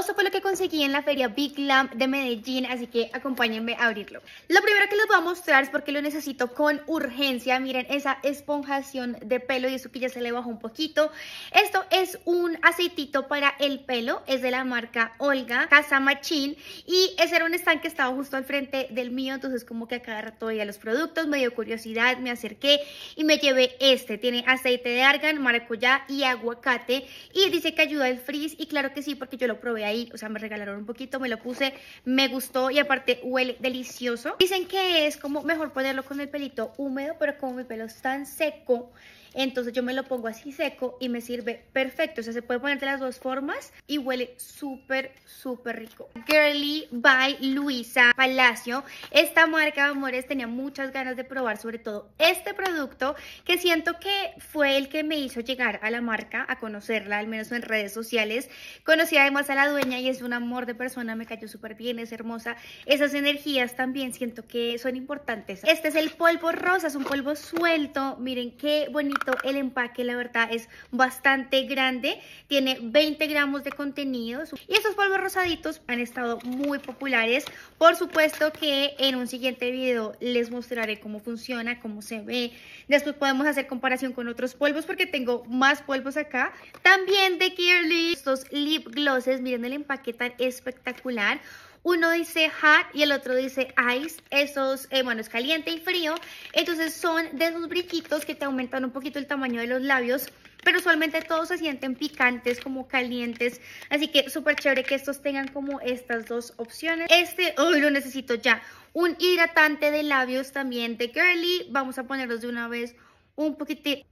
esto fue lo que conseguí en la feria Big Lamp de Medellín, así que acompáñenme a abrirlo. Lo primero que les voy a mostrar es porque lo necesito con urgencia. Miren esa esponjación de pelo y eso que ya se le bajó un poquito. Esto es un aceitito para el pelo, es de la marca Olga Casa Machín y ese era un stand que estaba justo al frente del mío, entonces como que a cada rato veía los productos, me dio curiosidad, me acerqué y me llevé este. Tiene aceite de argan, maracuyá y aguacate y dice que ayuda el frizz y claro que sí porque yo lo probé ahí, o sea, me regalaron un poquito, me lo puse, me gustó y aparte huele delicioso. Dicen que es como mejor ponerlo con el pelito húmedo, pero como mi pelo es tan seco, entonces yo me lo pongo así seco y me sirve perfecto. O sea, se puede poner de las dos formas y huele súper, súper rico. Girly by Luisa Palacio. Esta marca, amores, tenía muchas ganas de probar sobre todo este producto que siento que fue el que me hizo llegar a la marca, a conocerla, al menos en redes sociales. Conocí además a la dueña y es un amor de persona, me cayó súper bien, es hermosa. Esas energías también siento que son importantes. Este es el polvo rosa, es un polvo suelto. Miren qué bonito el empaque, la verdad es bastante grande. Tiene 20 gramos de contenido Y estos polvos rosaditos han estado muy populares. Por supuesto que en un siguiente video les mostraré cómo funciona, cómo se ve. Después podemos hacer comparación con otros polvos porque tengo más polvos acá. También de Keerly: estos lip glosses. Miren el empaque tan espectacular. Uno dice hot y el otro dice ice. Esos, eh, bueno, es caliente y frío. Entonces son de esos briquitos que te aumentan un poquito el tamaño de los labios. Pero usualmente todos se sienten picantes, como calientes. Así que súper chévere que estos tengan como estas dos opciones. Este, hoy lo necesito ya. Un hidratante de labios también de Girly. Vamos a ponerlos de una vez un poquitito.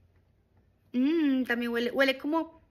Mmm, también huele, huele como...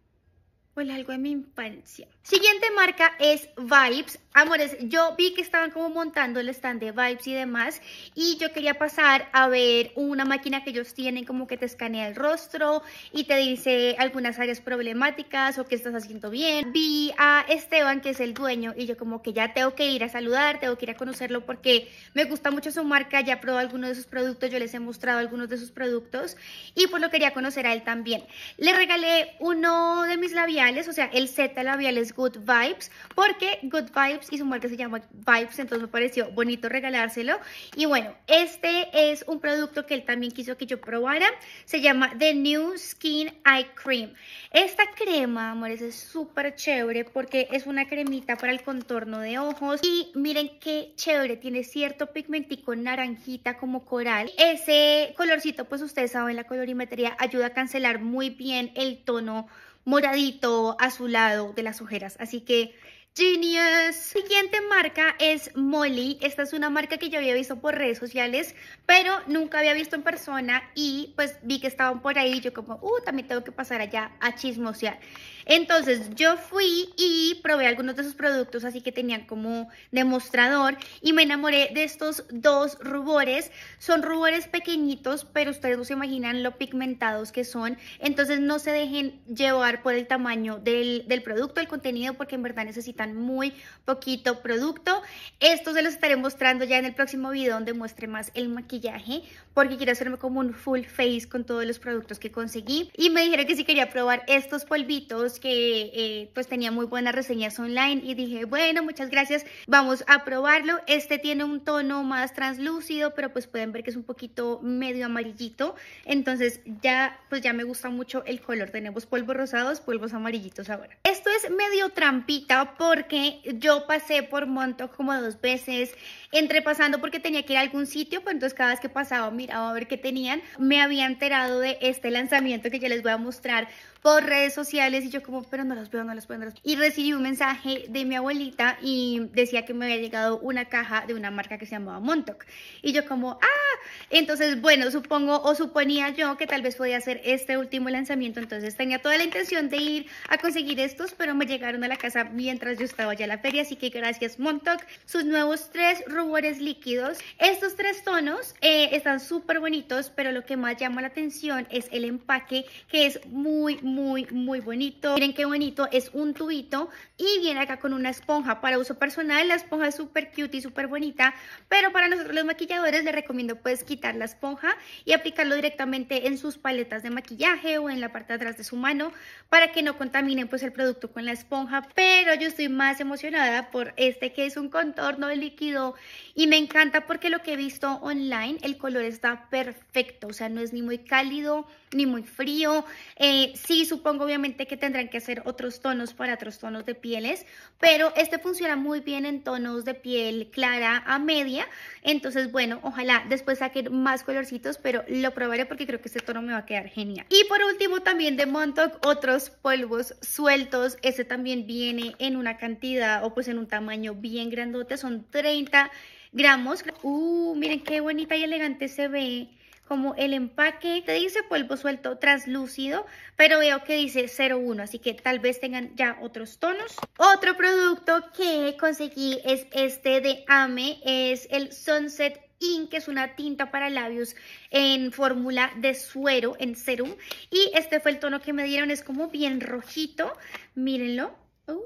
Huele algo de mi infancia. Siguiente marca es Vibes. Amores, yo vi que estaban como montando el stand de Vibes y demás y yo quería pasar a ver una máquina que ellos tienen como que te escanea el rostro y te dice algunas áreas problemáticas o que estás haciendo bien. Vi a Esteban que es el dueño y yo como que ya tengo que ir a saludar, tengo que ir a conocerlo porque me gusta mucho su marca, ya probó algunos de sus productos, yo les he mostrado algunos de sus productos y pues lo quería conocer a él también. Le regalé uno de mis labiales, o sea el Z labiales Good Vibes porque Good Vibes y su marca se llama Vibes, entonces me pareció bonito regalárselo. Y bueno, este es un producto que él también quiso que yo probara, se llama The New Skin Eye Cream. Esta crema, amores, es súper chévere porque es una cremita para el contorno de ojos y miren qué chévere, tiene cierto pigmentico naranjita como coral. Ese colorcito, pues ustedes saben, la colorimetría ayuda a cancelar muy bien el tono moradito azulado de las ojeras. Así que Genius. Siguiente marca es Molly. Esta es una marca que yo había visto por redes sociales, pero nunca había visto en persona y pues vi que estaban por ahí. yo como, uh, también tengo que pasar allá a chismosear. Entonces yo fui y probé algunos de sus productos, así que tenían como demostrador y me enamoré de estos dos rubores. Son rubores pequeñitos, pero ustedes no se imaginan lo pigmentados que son. Entonces no se dejen llevar por el tamaño del, del producto, el contenido, porque en verdad necesitan muy poquito producto. estos se los estaré mostrando ya en el próximo video donde muestre más el maquillaje porque quiero hacerme como un full face con todos los productos que conseguí. Y me dijeron que si quería probar estos polvitos que eh, pues tenía muy buenas reseñas online y dije, bueno, muchas gracias, vamos a probarlo. Este tiene un tono más translúcido, pero pues pueden ver que es un poquito medio amarillito. Entonces ya, pues ya me gusta mucho el color. Tenemos polvos rosados, polvos amarillitos ahora. Esto es medio trampita porque yo pasé por Montauk como dos veces, entrepasando porque tenía que ir a algún sitio, Pero pues entonces cada vez que pasaba miraba a ver qué tenían, me había enterado de este lanzamiento que ya les voy a mostrar por redes sociales y yo como, pero no los veo, no los puedo no Y recibí un mensaje de mi abuelita y decía que me había llegado una caja de una marca que se llamaba Montoc. Y yo como, ah, entonces bueno, supongo o suponía yo que tal vez podía hacer este último lanzamiento, entonces tenía toda la intención de ir a conseguir estos, pero me llegaron a la casa mientras yo estaba allá a la feria, así que gracias Montoc. Sus nuevos tres rubores líquidos. Estos tres tonos eh, están súper bonitos, pero lo que más llama la atención es el empaque, que es muy, muy muy, muy bonito. Miren qué bonito, es un tubito y viene acá con una esponja para uso personal. La esponja es súper cute y súper bonita, pero para nosotros los maquilladores les recomiendo pues quitar la esponja y aplicarlo directamente en sus paletas de maquillaje o en la parte de atrás de su mano para que no contaminen pues el producto con la esponja. Pero yo estoy más emocionada por este que es un contorno de líquido y me encanta porque lo que he visto online, el color está perfecto, o sea, no es ni muy cálido ni muy frío. Eh, y supongo obviamente que tendrán que hacer otros tonos para otros tonos de pieles, pero este funciona muy bien en tonos de piel clara a media, entonces bueno, ojalá después saquen más colorcitos, pero lo probaré porque creo que este tono me va a quedar genial. Y por último también de Montauk, otros polvos sueltos, este también viene en una cantidad o pues en un tamaño bien grandote, son 30 gramos. Uh, miren qué bonita y elegante se ve como el empaque te dice polvo suelto translúcido, pero veo que dice 01, así que tal vez tengan ya otros tonos. Otro producto que conseguí es este de AME, es el Sunset Ink, que es una tinta para labios en fórmula de suero, en serum. Y este fue el tono que me dieron, es como bien rojito, mírenlo. Uh.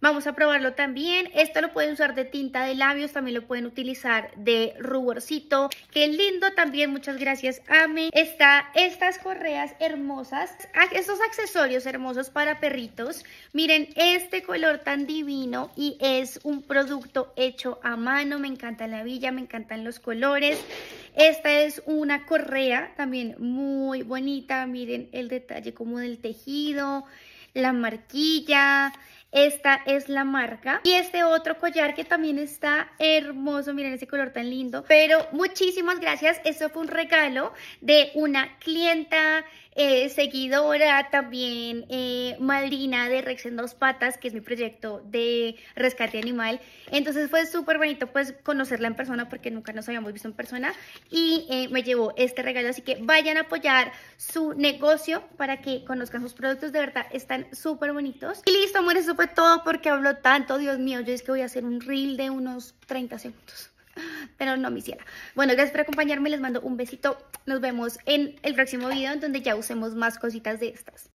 Vamos a probarlo también. Esto lo pueden usar de tinta de labios, también lo pueden utilizar de ruborcito. Qué lindo también, muchas gracias Ame. Está estas correas hermosas, ah, estos accesorios hermosos para perritos. Miren este color tan divino y es un producto hecho a mano. Me encanta la villa, me encantan los colores. Esta es una correa también muy bonita. Miren el detalle como del tejido, la marquilla, esta es la marca. Y este otro collar que también está hermoso. Miren ese color tan lindo. Pero muchísimas gracias. Esto fue un regalo de una clienta eh, seguidora, también eh, madrina de Rex en Dos Patas, que es mi proyecto de rescate animal. Entonces fue súper bonito pues conocerla en persona porque nunca nos habíamos visto en persona y eh, me llevó este regalo. Así que vayan a apoyar su negocio para que conozcan sus productos, de verdad están súper bonitos. Y listo, amores, eso fue todo porque hablo tanto, Dios mío, yo es que voy a hacer un reel de unos 30 segundos pero no me hiciera. Bueno, gracias por acompañarme, les mando un besito. Nos vemos en el próximo video en donde ya usemos más cositas de estas.